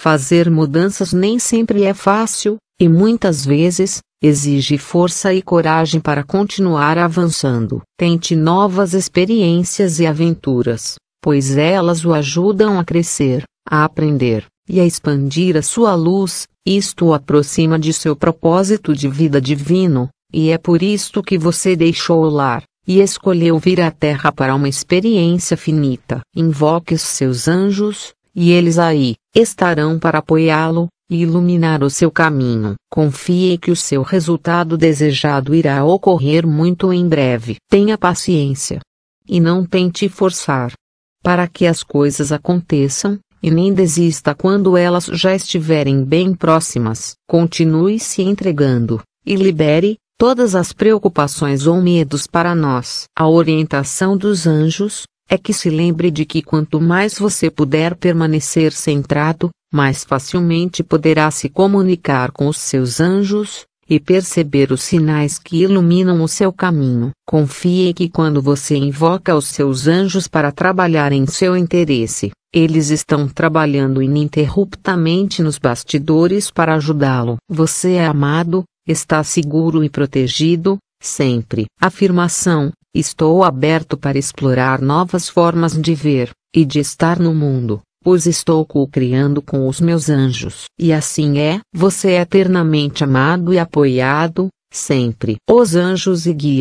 Fazer mudanças nem sempre é fácil, e muitas vezes, exige força e coragem para continuar avançando. Tente novas experiências e aventuras, pois elas o ajudam a crescer, a aprender, e a expandir a sua luz, isto o aproxima de seu propósito de vida divino, e é por isto que você deixou o lar, e escolheu vir à Terra para uma experiência finita. Invoque os seus anjos, e eles aí estarão para apoiá-lo e iluminar o seu caminho. Confie que o seu resultado desejado irá ocorrer muito em breve. Tenha paciência e não tente forçar para que as coisas aconteçam. E nem desista quando elas já estiverem bem próximas. Continue se entregando, e libere, todas as preocupações ou medos para nós. A orientação dos anjos, é que se lembre de que quanto mais você puder permanecer centrado, mais facilmente poderá se comunicar com os seus anjos e perceber os sinais que iluminam o seu caminho. Confie que quando você invoca os seus anjos para trabalhar em seu interesse, eles estão trabalhando ininterruptamente nos bastidores para ajudá-lo. Você é amado, está seguro e protegido, sempre. Afirmação: Estou aberto para explorar novas formas de ver e de estar no mundo, pois estou co-criando com os meus anjos. E assim é, você é eternamente amado e apoiado, sempre. Os anjos e guias.